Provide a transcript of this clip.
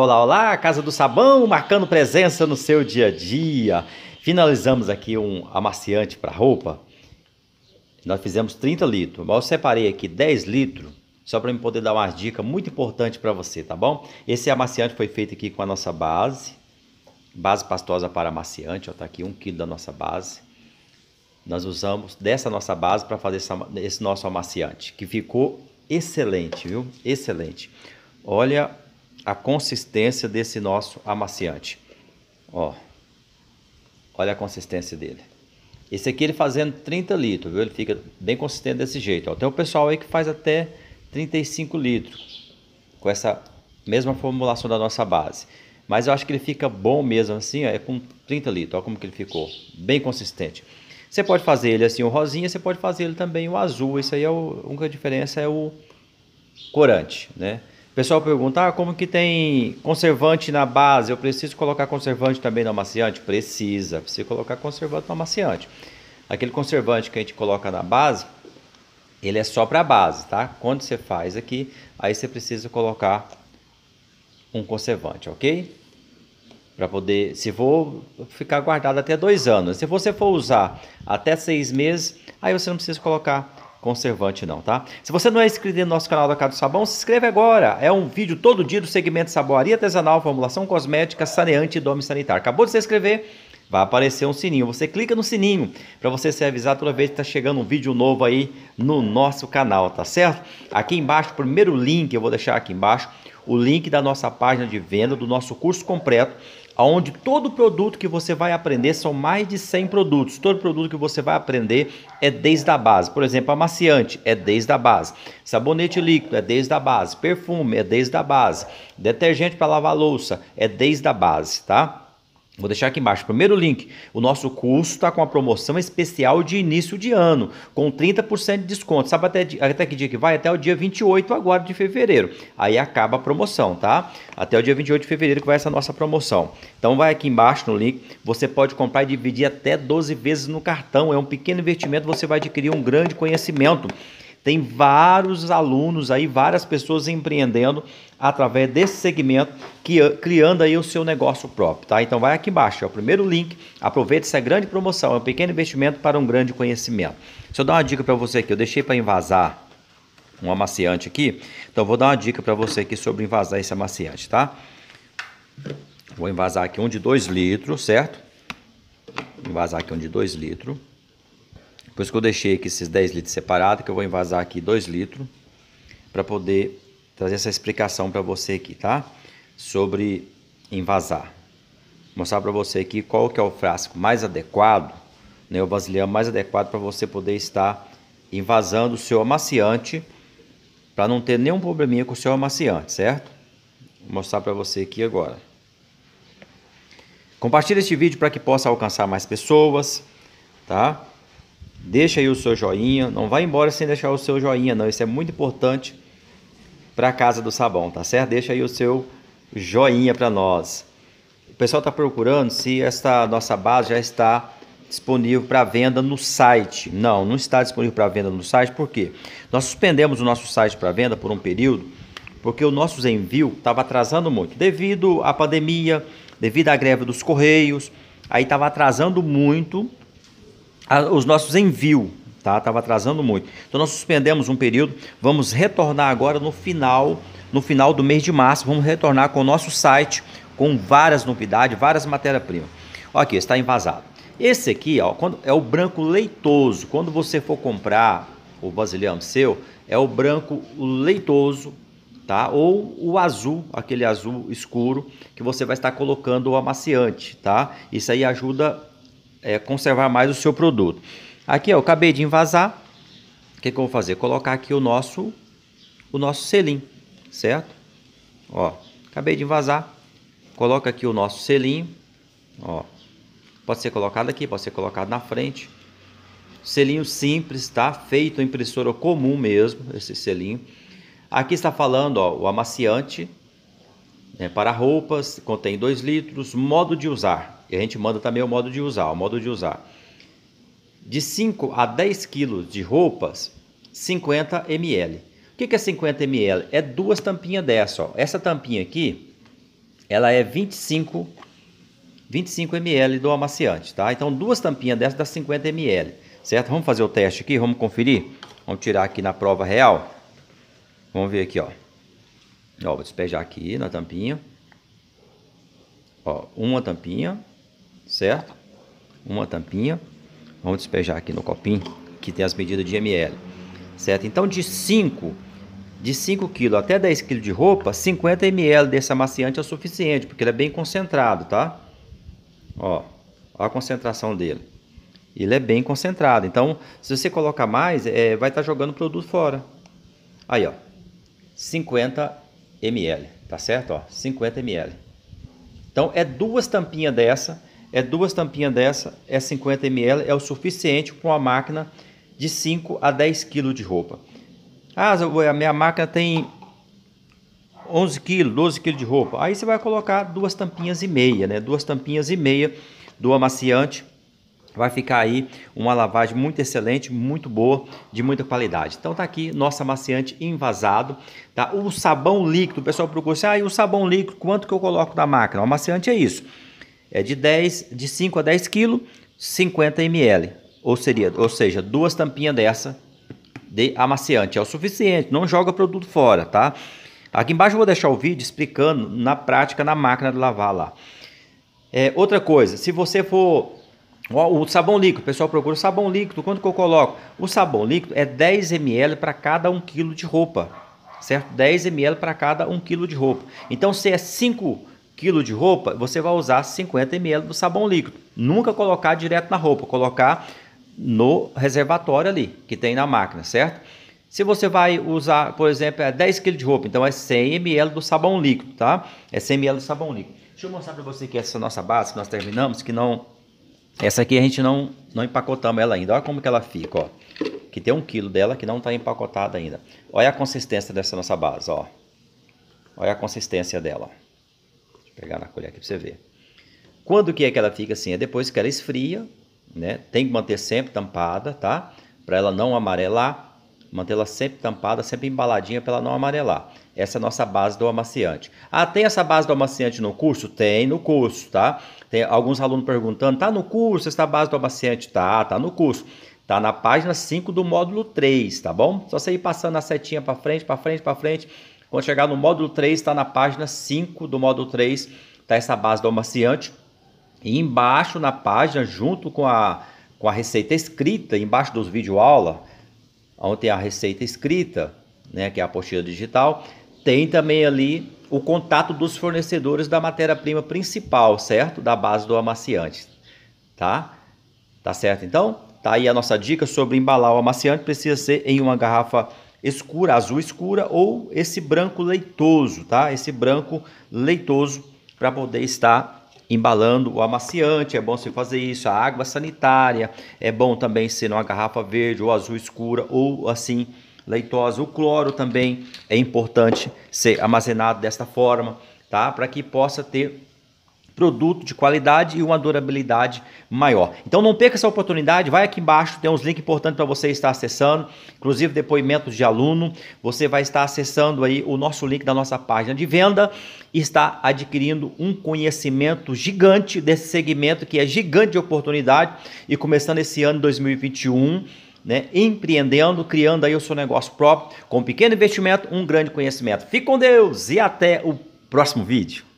Olá, olá, Casa do Sabão, marcando presença no seu dia a dia. Finalizamos aqui um amaciante para roupa. Nós fizemos 30 litros, mas eu separei aqui 10 litros, só para eu poder dar uma dica muito importante para você, tá bom? Esse amaciante foi feito aqui com a nossa base, base pastosa para amaciante, está aqui 1 quilo da nossa base. Nós usamos dessa nossa base para fazer esse nosso amaciante, que ficou excelente, viu? Excelente. Olha a consistência desse nosso amaciante. Ó, olha a consistência dele. Esse aqui ele fazendo 30 litros, viu? Ele fica bem consistente desse jeito. Ó. Tem o pessoal aí que faz até 35 litros com essa mesma formulação da nossa base. Mas eu acho que ele fica bom mesmo assim, ó, é com 30 litros. Olha como que ele ficou, bem consistente. Você pode fazer ele assim o rosinha, você pode fazer ele também o azul. Isso aí é o, a única diferença é o corante, né? pessoal pergunta, ah, como que tem conservante na base? Eu preciso colocar conservante também no amaciante? Precisa, precisa colocar conservante no amaciante. Aquele conservante que a gente coloca na base, ele é só para a base, tá? Quando você faz aqui, aí você precisa colocar um conservante, ok? Para poder, se for ficar guardado até dois anos. Se você for usar até seis meses, aí você não precisa colocar conservante não, tá? Se você não é inscrito no nosso canal da Casa do Sabão, se inscreva agora. É um vídeo todo dia do segmento saboaria artesanal, formulação cosmética, saneante e dome sanitário. Acabou de se inscrever? Vai aparecer um sininho. Você clica no sininho para você ser avisado toda vez que tá chegando um vídeo novo aí no nosso canal, tá certo? Aqui embaixo, primeiro link, eu vou deixar aqui embaixo, o link da nossa página de venda, do nosso curso completo onde todo produto que você vai aprender são mais de 100 produtos. Todo produto que você vai aprender é desde a base. Por exemplo, amaciante é desde a base. Sabonete líquido é desde a base. Perfume é desde a base. Detergente para lavar louça é desde a base, tá? Vou deixar aqui embaixo, primeiro link. O nosso curso está com uma promoção especial de início de ano, com 30% de desconto. Sabe até, até que dia que vai? Até o dia 28 agora de fevereiro. Aí acaba a promoção, tá? Até o dia 28 de fevereiro que vai essa nossa promoção. Então vai aqui embaixo no link. Você pode comprar e dividir até 12 vezes no cartão. É um pequeno investimento, você vai adquirir um grande conhecimento. Tem vários alunos aí, várias pessoas empreendendo através desse segmento, ah, criando aí o seu negócio próprio, tá? Então vai aqui embaixo, é o primeiro link, aproveita essa é grande promoção, é um pequeno investimento para um grande conhecimento. Se eu dar uma dica para você aqui, eu deixei para invasar um amaciante aqui, então vou dar uma dica para você aqui sobre invasar esse amaciante, tá? Vou invasar aqui um de 2 litros, certo? Vou invasar aqui um de 2 litros. Por isso que eu deixei aqui esses 10 litros separados, que eu vou envasar aqui 2 litros, para poder trazer essa explicação para você aqui, tá? Sobre envasar. Vou mostrar para você aqui qual que é o frasco mais adequado, né? O vasilhão mais adequado para você poder estar envasando o seu amaciante, para não ter nenhum probleminha com o seu amaciante, certo? Vou mostrar para você aqui agora. Compartilhe este vídeo para que possa alcançar mais pessoas, Tá? Deixa aí o seu joinha, não vai embora sem deixar o seu joinha, não. Isso é muito importante para a casa do sabão, tá certo? Deixa aí o seu joinha para nós. O pessoal está procurando se esta nossa base já está disponível para venda no site. Não, não está disponível para venda no site, por quê? Nós suspendemos o nosso site para venda por um período, porque o nosso envio estava atrasando muito, devido à pandemia, devido à greve dos correios, aí estava atrasando muito a, os nossos envios, tá? Estava atrasando muito. Então nós suspendemos um período, vamos retornar agora no final, no final do mês de março, vamos retornar com o nosso site com várias novidades, várias matérias-primas. Aqui, está invasado. Esse aqui ó, quando, é o branco leitoso. Quando você for comprar o vasilhame seu, é o branco leitoso, tá? Ou o azul, aquele azul escuro, que você vai estar colocando o amaciante, tá? Isso aí ajuda é, conservar mais o seu produto. Aqui, ó, eu acabei de envasar. O que, que eu vou fazer? Colocar aqui o nosso, o nosso selim, certo? Ó, acabei de envasar. Coloca aqui o nosso selinho, ó. Pode ser colocado aqui, pode ser colocado na frente. Selinho simples, tá? Feito em impressora comum mesmo, esse selinho. Aqui está falando, ó, o amaciante, né, para roupas, contém 2 litros, modo de usar. E a gente manda também o modo de usar, o modo de usar. De 5 a 10 quilos de roupas, 50 ml. O que, que é 50 ml? É duas tampinhas dessa. Ó. Essa tampinha aqui, ela é 25, 25 ml do amaciante, tá? Então duas tampinhas dessa dá 50 ml, certo? Vamos fazer o teste aqui, vamos conferir. Vamos tirar aqui na prova real. Vamos ver aqui, ó. Ó, vou despejar aqui na tampinha. Ó, uma tampinha, certo? Uma tampinha. Vamos despejar aqui no copinho, que tem as medidas de ml. Certo? Então, de 5 de 5 kg até 10 kg de roupa, 50 ml desse amaciante é o suficiente, porque ele é bem concentrado, tá? Ó, a concentração dele. Ele é bem concentrado. Então, se você colocar mais, é, vai estar tá jogando o produto fora. Aí, ó. 50 ml, tá certo? Ó, 50 ml. Então é duas tampinhas dessa, é duas tampinhas dessa, é 50 ml, é o suficiente para uma máquina de 5 a 10 kg de roupa. Ah, a minha máquina tem 11 kg, 12 kg de roupa. Aí você vai colocar duas tampinhas e meia, né? Duas tampinhas e meia do amaciante vai ficar aí uma lavagem muito excelente, muito boa, de muita qualidade. Então tá aqui nosso amaciante envasado, tá? O sabão líquido, o pessoal procura assim, ah, e o sabão líquido, quanto que eu coloco na máquina? O amaciante é isso, é de 10, de 5 a 10 quilos, 50 ml, ou, seria, ou seja, duas tampinhas dessa de amaciante, é o suficiente, não joga produto fora, tá? Aqui embaixo eu vou deixar o vídeo explicando na prática, na máquina de lavar lá. É, outra coisa, se você for o sabão líquido, o pessoal procura sabão líquido, quanto que eu coloco? O sabão líquido é 10 ml para cada 1 kg de roupa, certo? 10 ml para cada 1 kg de roupa. Então, se é 5 kg de roupa, você vai usar 50 ml do sabão líquido. Nunca colocar direto na roupa, colocar no reservatório ali, que tem na máquina, certo? Se você vai usar, por exemplo, 10 é kg de roupa, então é 100 ml do sabão líquido, tá? É 100 ml do sabão líquido. Deixa eu mostrar para você que essa é nossa base que nós terminamos, que não essa aqui a gente não, não empacotamos ela ainda. Olha como que ela fica, ó. Que tem um quilo dela que não está empacotada ainda. Olha a consistência dessa nossa base, ó. Olha a consistência dela. Deixa eu pegar na colher aqui para você ver. Quando que é que ela fica assim? É depois que ela esfria, né? Tem que manter sempre tampada, tá? Para ela não amarelar mantê-la sempre tampada, sempre embaladinha para ela não amarelar. Essa é a nossa base do amaciante. Ah, tem essa base do amaciante no curso? Tem no curso, tá? Tem alguns alunos perguntando, tá no curso essa base do amaciante? Tá, tá no curso. Tá na página 5 do módulo 3, tá bom? Só você ir passando a setinha para frente, para frente, para frente. Quando chegar no módulo 3, está na página 5 do módulo 3, tá essa base do amaciante. E embaixo na página, junto com a, com a receita escrita, embaixo dos vídeo aula, onde a receita escrita, né, que é a apostila digital, tem também ali o contato dos fornecedores da matéria-prima principal, certo? Da base do amaciante, tá? Tá certo então? Tá aí a nossa dica sobre embalar o amaciante, precisa ser em uma garrafa escura, azul escura ou esse branco leitoso, tá? Esse branco leitoso para poder estar embalando o amaciante, é bom você fazer isso, a água sanitária, é bom também ser numa garrafa verde ou azul escura ou assim leitosa. O cloro também é importante ser armazenado desta forma, tá? Para que possa ter produto de qualidade e uma durabilidade maior. Então não perca essa oportunidade, vai aqui embaixo, tem uns links importantes para você estar acessando, inclusive depoimentos de aluno. Você vai estar acessando aí o nosso link da nossa página de venda e está adquirindo um conhecimento gigante desse segmento que é gigante de oportunidade e começando esse ano 2021 né, empreendendo, criando aí o seu negócio próprio, com um pequeno investimento, um grande conhecimento. Fique com Deus e até o próximo vídeo.